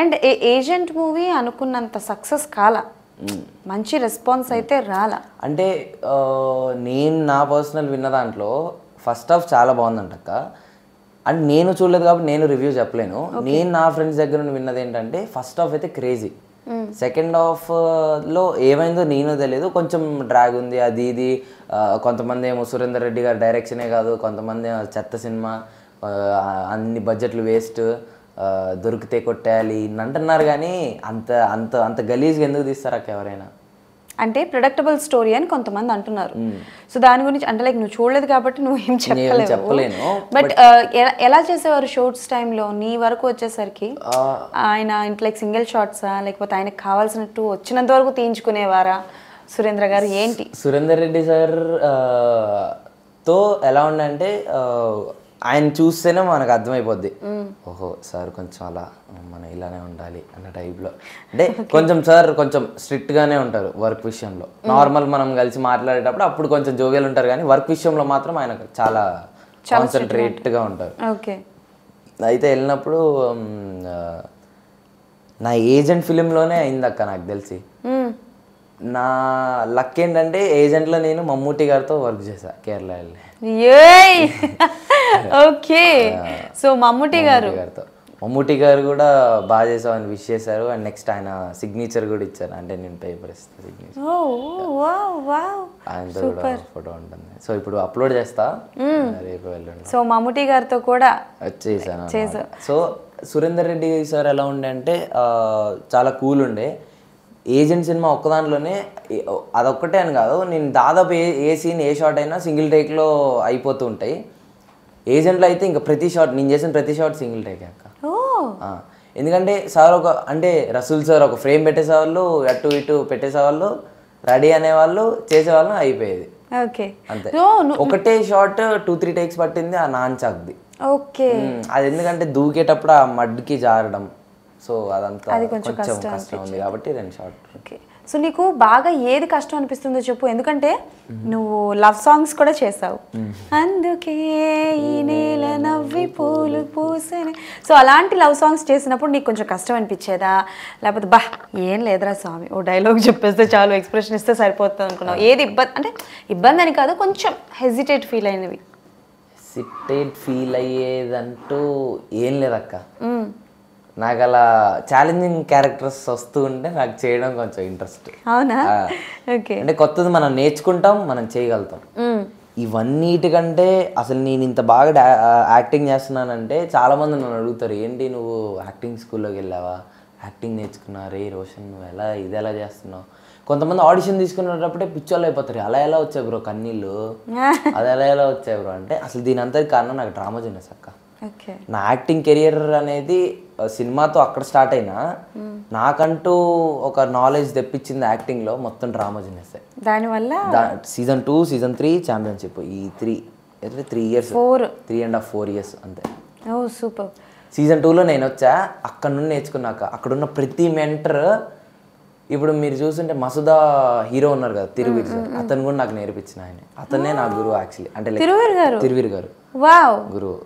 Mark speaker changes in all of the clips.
Speaker 1: And ఏ agent movie అనుకున్నంత success కాల మంచి రెస్పాన్స్ అయితే రాలా
Speaker 2: అంటే నేను నా పర్సనల్ విన్న దాంట్లో ఫస్ట్ ఆఫ్ చాలా బాగుందంటక్క అండ్ నేను చూడలేదు కాబట్టి నేను రివ్యూ చెప్పలేను నేను నా ఫ్రెండ్స్ దగ్గర నుండి విన్నది ఏంటంటే ఫస్ట్ ఆఫ్ అయితే క్రేజీ సెకండ్ హాఫ్ లో ఏమైందో నేను తెలియదు కొంచెం డ్రాగ్ ఉంది అది ఇది కొంతమంది ఏమో సురేందర్ రెడ్డి గారి డైరెక్షనే కాదు కొంతమంది చెత్త సినిమా అన్ని బడ్జెట్లు వేస్ట్ దొరికితే కొట్టాలి అంటున్నారు కానీ అంత అంత అంత గలీజ్గా ఎందుకు అక్క ఎవరైనా
Speaker 1: అంటే ప్రొడక్టబుల్ స్టోరీ అని కొంతమంది అంటున్నారు సో దాని గురించి అంటే లైక్ నువ్వు చూడలేదు కాబట్టి నువ్వు ఏం చెప్పలేను బట్ ఎలా చేసేవారు షోట్స్ టైంలో నీ వరకు వచ్చేసరికి ఆయన ఇంట్లో లైక్ సింగిల్ షాట్సా లేకపోతే ఆయనకు కావాల్సినట్టు వచ్చినంత వరకు తీయించుకునేవారా సురేంద్ర గారు ఏంటి
Speaker 2: సురేందర్ రెడ్డి సార్ తో ఎలా ఉండే ఆయన చూస్తేనే మనకు అర్థమైపోద్ది ఓహో సార్ కొంచెం అలా మనం ఇలానే ఉండాలి అన్న టైప్లో అంటే కొంచెం సార్ కొంచెం స్ట్రిక్ట్గానే ఉంటారు వర్క్ విషయంలో నార్మల్ మనం కలిసి మాట్లాడేటప్పుడు అప్పుడు కొంచెం జోవియల్ ఉంటారు కానీ వర్క్ విషయంలో మాత్రం ఆయన చాలా
Speaker 1: కాన్సన్ట్రేట్గా
Speaker 2: ఉంటారు ఓకే అయితే వెళ్ళినప్పుడు నా ఏజెంట్ ఫిలింలోనే అయింది అక్క నాకు తెలిసి నా లక్ ఏంటంటే ఏజెంట్లో నేను మమ్మూటి గారితో వర్క్ చేశాను కేరళ వెళ్ళి
Speaker 1: ఓకే సో మమ్ముటి గారు
Speaker 2: మమ్ముటి గారు కూడా బాగా చేసావు అని విష్ చేశారు అండ్ నెక్స్ట్ ఆయన సిగ్నేచర్ కూడా ఇచ్చారు అంటే నేను పేపర్ ఇస్తాను సిగ్నేచర్ ఆయనతో కూడా ఫోటో ఉంటుంది సో ఇప్పుడు అప్లోడ్ చేస్తా hmm. రేపు వెళ్ళండి
Speaker 1: సో మమ్ముటి గారితో కూడా
Speaker 2: చేశాను సో సురేందర్ రెడ్డి సార్ ఎలా ఉండే అంటే చాలా కూల్ ఉండే ఏజెంట్ సినిమా ఒక్క దాంట్లోనే అదొక్కటే అని కాదు నేను దాదాపు ఏ ఏ సీన్ ఏ షాట్ అయినా సింగిల్ టేక్లో అయిపోతూ ఉంటాయి ఏజెంట్లో అయితే ఇంకా ప్రతి షాట్ నేను చేసిన ప్రతి షాట్ సింగిల్ టేక్ అక్క ఎందుకంటే సార్ ఒక అంటే రసూల్ సార్ ఒక ఫ్రేమ్ పెట్టేసేవాళ్ళు అటు ఇటు పెట్టేసేవాళ్ళు రెడీ అనేవాళ్ళు చేసేవాళ్ళం అయిపోయేది ఓకే అంతే ఒకటే షాట్ టూ త్రీ టేక్స్ పట్టింది ఆ నాన్ చాక్ది ఓకే అది ఎందుకంటే దూకేటప్పుడు ఆ మడ్కి జారడం సో అదంతా కొంచెం కష్టం ఉంది కాబట్టి రెండు షార్ట్ ఓకే
Speaker 1: సో నీకు బాగా ఏది కష్టం అనిపిస్తుందో చెప్పు ఎందుకంటే నువ్వు లవ్ సాంగ్స్ కూడా చేసావు అందుకే ఈ నేల నవ్వి పూలు పూసని సో అలాంటి లవ్ సాంగ్స్ చేసినప్పుడు నీకు కొంచెం కష్టం అనిపించేదా లేకపోతే బా ఏం లేదురా స్వామి ఓ డైలాగ్ చెప్పేస్తే చాలు ఎక్స్ప్రెషన్ ఇస్తే సరిపోతుంది అనుకున్నావు ఏది ఇబ్బంది అంటే ఇబ్బంది అని కాదు కొంచెం హెజిటేట్ ఫీల్ అయినవి
Speaker 2: హెజిటేట్ ఫీల్ అయ్యేదంటూ ఏం లేదక్క నాకు అలా ఛాలెంజింగ్ క్యారెక్టర్స్ వస్తూ ఉంటే నాకు చేయడం కొంచెం ఇంట్రెస్ట్
Speaker 1: అవునా అంటే
Speaker 2: కొత్తది మనం నేర్చుకుంటాం మనం చేయగలుగుతాం కంటే అసలు నేను ఇంత బాగా యాక్టింగ్ చేస్తున్నానంటే చాలా మంది నన్ను అడుగుతారు ఏంటి నువ్వు యాక్టింగ్ స్కూల్లోకి వెళ్ళావా యాక్టింగ్ నేర్చుకున్నావు రే రోషన్ నువ్వు ఎలా ఇది ఎలా చేస్తున్నావు కొంతమంది ఆడిషన్ తీసుకునేటప్పుడే పిచ్చోళ్ళు అయిపోతారు అలా ఎలా వచ్చాయి బ్రో కన్నీళ్ళు అది ఎలా ఎలా వచ్చాయి బ్రో అంటే అసలు దీని అంతటి కారణం నాకు డ్రామా చిన్న చక్క నా యాక్టింగ్ కెరియర్ అనేది సినిమాతో అక్కడ స్టార్ట్ అయినా నాకంటూ ఒక నాలెడ్జ్ తెప్పించింది యాక్టింగ్ లో మొత్తం డ్రామా జినేసే దానివల్ల season two season three championship ఈ త్రీ అంటే three years four three and half four years అంతే ఓ సూపర్ సీజన్ టూలో నేను వచ్చా అక్కడ నుండి నేర్చుకున్నాక అక్కడున్న ప్రతి మెంటర్ ఇప్పుడు మీరు చూస్తుంటే మసుదా హీరో ఉన్నారు కదా తిరువీర్ గారు అతను కూడా నాకు నేర్పించిన ఆయన అతనే నా గురువు యాక్చువల్లీ అంటే తిరువీర్ గారు తిరువీర్ గారు వావ్ గురువు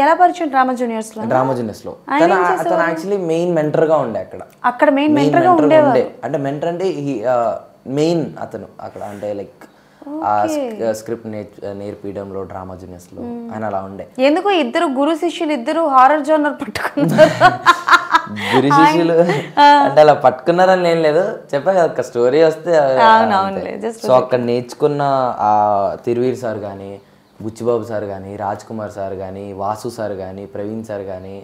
Speaker 1: ఎలా పరిచయం డ్రామా జూనియర్స్ లో
Speaker 2: డ్రామా జూనియర్స్ లో తన తన యాక్చువల్లీ మెయిన్ మెంటర్ గా ఉండే అక్కడ
Speaker 1: అక్కడ మెయిన్ మెంటర్ గా ఉండే
Speaker 2: అంటే మెంటర్ అంటే మెయిన్ uh, అతను అక్కడ అంటే లైక్ ఆ స్క్రిప్ట్ నేర్పించడంలో డ్రామా జూనియర్స్ లో ఆయన అలా ఉండే
Speaker 1: ఎందుకు ఇద్దరు గురు శిష్యులు ఇద్దరు హారర్ జోనర్ పట్టుకున్నారు గురు శిష్యులు అంటే
Speaker 2: అలా పట్టుకున్నారని ఏం లేదు చెప్పా కదా స్టోరీ వస్తే సో అక్కడ నేర్చుకున్న ఆ తిరువీర్ సార్ కానీ బుచ్చిబాబు సార్ కానీ రాజ్ కుమార్ సార్ కానీ వాసు సార్ కానీ ప్రవీణ్ సార్ కానీ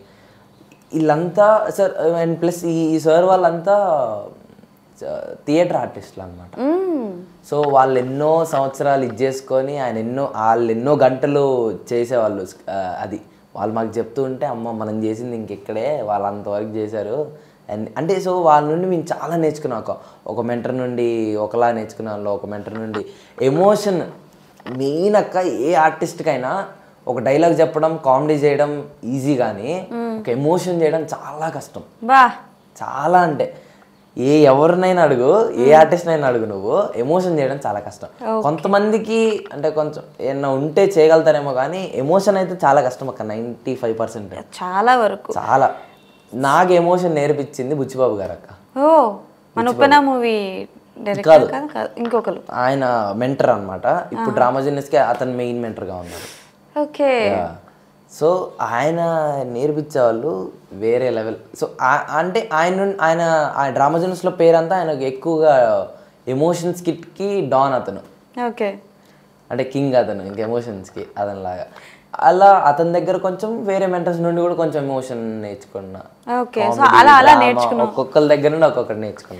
Speaker 2: వీళ్ళంతా సార్ అండ్ ప్లస్ ఈ సార్ వాళ్ళంతా థియేటర్ ఆర్టిస్టులు అనమాట సో వాళ్ళు ఎన్నో సంవత్సరాలు చేసుకొని ఆయన ఎన్నో వాళ్ళు ఎన్నో గంటలు చేసేవాళ్ళు అది వాళ్ళు మాకు చెప్తూ ఉంటే అమ్మ మనం చేసింది ఇంకెక్కడే వాళ్ళు అంతవరకు చేశారు అండ్ అంటే సో వాళ్ళ నుండి మేము చాలా నేర్చుకున్నాం ఒక మెంటర్ నుండి ఒకలా నేర్చుకున్నాను ఒక మెంటర్ నుండి ఎమోషన్ మెయిన్ అక్క ఏ ఆర్టిస్ట్కైనా ఒక డైలాగ్ చెప్పడం కామెడీ చేయడం ఈజీ కానీ ఒక ఎమోషన్ చేయడం చాలా కష్టం చాలా అంటే ఏ ఎవరినైనా అడుగు ఏ ఆర్టిస్ట్ అయినా అడుగు నువ్వు ఎమోషన్ చేయడం చాలా కష్టం కొంతమందికి అంటే కొంచెం ఏమన్నా ఉంటే చేయగలుగుతారేమో కానీ ఎమోషన్ అయితే చాలా కష్టం అక్క నైంటీ ఫైవ్ పర్సెంట్ చాలా వరకు చాలా నాకు ఎమోషన్ నేర్పించింది బుచ్చిబాబు గారు
Speaker 1: అక్క మన మూవీ కాదు ఇంకొకరు
Speaker 2: ఆయన మెంటర్ అనమాట ఇప్పుడు డ్రామా కి అతను మెయిన్ మెంటర్గా ఉన్నారు ఓకే సో ఆయన నేర్పించే వాళ్ళు వేరే లెవెల్ సో అంటే ఆయన ఆయన ఆ డ్రామా లో పేరంతా ఆయనకు ఎక్కువగా ఎమోషన్స్ కి డాన్ అతను ఓకే అంటే కింగ్ అతను ఇంకా అతని లాగా అలా అతని దగ్గర కొంచెం వేరే మెంటర్స్ నుండి కూడా కొంచెం ఎమోషన్ నేర్చుకున్నా
Speaker 1: ఓకే సో అలా అలా నేర్చుకున్నా
Speaker 2: ఒక్కొక్కరి దగ్గర నుండి ఒక్కొక్కరు నేర్చుకున్నా